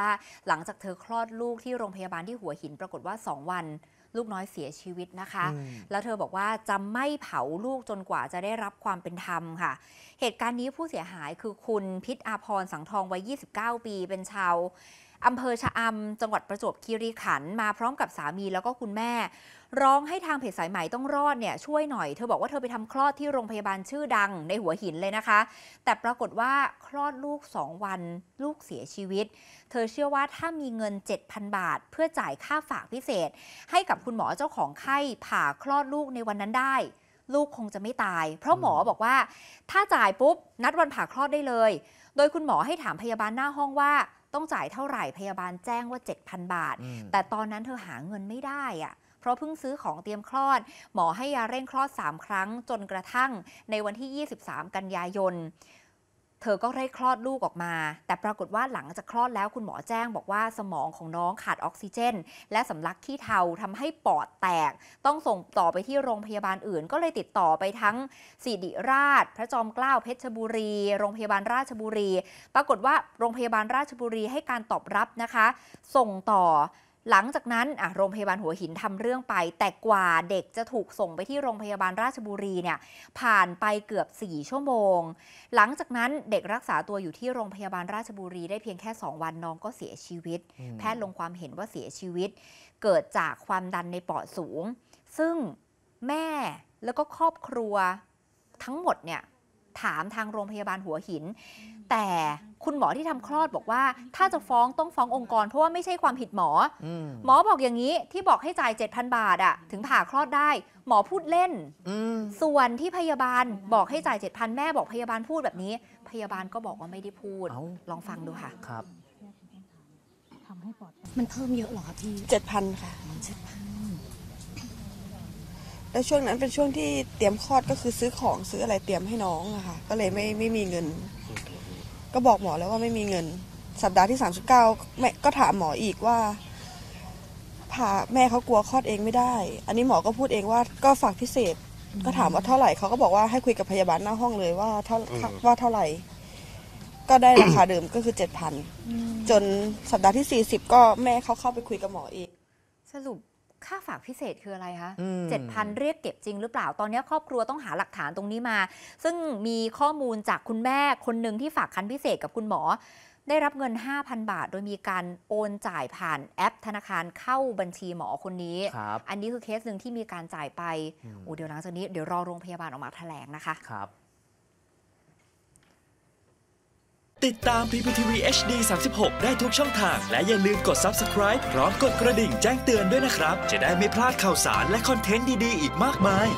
ว่าหลังจากเธอคลอดลูกที่โรงพยาบาลที่หัวหินปรากฏว่าสองวัน ลูกน้อยเสียชีวิตนะคะ แล้วเธอบอกว่าจะไม่เผาลูกจนกว่าจะได้รับความเป็นธรรมค่ะ เหตุการณ์นี้ผู้เสียหายคือคุณพิษอาพรสังทองวัย29 ปีเป็นชาวอำเภอชะอำ จังหวัดประจวบคีรีขันธ์ มาพร้อมกับสามีแล้วก็คุณแม่ ร้องให้ทางเพจสายใหม่ต้องรอดเนี่ยช่วยหน่อย เธอบอกว่าเธอไปทำคลอดที่โรงพยาบาลชื่อดังในหัวหินเลยนะคะ แต่ปรากฏว่าคลอดลูก 2 วันลูกเสียชีวิต เธอเชื่อว่าถ้ามีเงิน 7,000 บาทเพื่อจ่ายค่าฝากพิเศษ ให้กับคุณหมอเจ้าของไข้ผ่าคลอดลูกในวันนั้นได้ ลูกคงจะไม่ตาย เพราะหมอบอกว่า ถ้าจ่ายปุ๊บนัดวันผ่าคลอดได้เลย โดยคุณหมอให้ถามพยาบาลหน้าห้องว่าต้องจ่ายเท่าไหร่พยาบาลแจ้งว่า 7,000 บาท แต่ตอนนั้นเธอหาเงินไม่ได้อะเพราะเพิ่งซื้อของเตรียมคลอด หมอให้ยาเร่งคลอด 3 ครั้งจนกระทั่งในวันที่ 23 กันยายนเธอก็ได้คลอดลูกออกมา แต่ปรากฏว่าหลังจากคลอดแล้วคุณหมอแจ้งบอกว่าสมองของน้องขาดออกซิเจน และสำลักขี้เทาทำให้ปอดแตก ต้องส่งต่อไปที่โรงพยาบาลอื่น ก็เลยติดต่อไปทั้งสิริราชพระจอมเกล้าเพชรบุรี โรงพยาบาลราชบุรี ปรากฏว่าโรงพยาบาลราชบุรีให้การตอบรับนะคะ ส่งต่อหลังจากนั้นโรงพยาบาลหัวหินทำเรื่องไป แต่กว่าเด็กจะถูกส่งไปที่โรงพยาบาลราชบุรีเนี่ย ผ่านไปเกือบ 4ชั่วโมง หลังจากนั้นเด็กรักษาตัวอยู่ที่โรงพยาบาลราชบุรีได้เพียงแค่ 2 วันน้องก็เสียชีวิต แพทย์ลงความเห็นว่าเสียชีวิต เกิดจากความดันในปอดสูง ซึ่งแม่แล้วก็ครอบครัวทั้งหมดเนี่ยถามทางโรงพยาบาลหัวหิน แต่คุณหมอที่ทำคลอดบอกว่า ถ้าจะฟ้องต้องฟ้ององค์กรเพราะว่าไม่ใช่ความผิดหมอ หมอบอกอย่างนี้ที่บอกให้จ่าย7,000 บาทอะถึงผ่าคลอดได้ หมอพูดเล่นส่วนที่พยาบาลบอกให้จ่าย7,000 แม่บอกพยาบาลพูดแบบนี้พยาบาลก็บอกว่าไม่ได้พูดลองฟังดูค่ะครับมันเพิ่มเยอะหรอคะพี่เจ็ดพันค่ะแล้วช่วงนั้นเป็นช่วงที่เตรียมคลอดก็คือซื้อของซื้ออะไรเตรียมให้น้องอะค่ะก็เลยไม่ไม่มีเงิน ก็บอกหมอแล้วว่าไม่มีเงิน สัปดาห์ที่สามสิบเก้าแม่ก็ถามหมออีกว่าพาแม่เขากลัวคลอดเองไม่ได้ อันนี้หมอก็พูดเองว่าก็ฝากพิเศษ ก็ถามว่าเท่าไหร่เขาก็บอกว่าให้คุยกับพยาบาลหน้าห้องเลยว่าเท่าว่าเท่าไหร่ ก็ได้ราคาเดิมก็คือเจ็ดพันจนสัปดาห์ที่สี่สิบก็แม่เขาเข้าไปคุยกับหมอเองสรุปค่าฝากพิเศษคืออะไรคะเจ็ดพันเรียกเก็บจริงหรือเปล่า ตอนนี้ครอบครัวต้องหาหลักฐานตรงนี้มา ซึ่งมีข้อมูลจากคุณแม่คนหนึ่งที่ฝากคันพิเศษกับคุณหมอ ได้รับเงิน 5,000 บาท โดยมีการโอนจ่ายผ่านแอปธนาคารเข้าบัญชีหมอคนนี้ อันนี้คือเคสหนึ่งที่มีการจ่ายไปโอ้เดี๋ยวหลังจากนี้เดี๋ยวรอโรงพยาบาลออกมาแถลงนะคะครับติดตาม PPTV HD 36 ได้ทุกช่องทาง และอย่าลืมกด subscribe พร้อมกดกระดิ่งแจ้งเตือนด้วยนะครับ จะได้ไม่พลาดข่าวสารและคอนเทนต์ดีๆ อีกมากมาย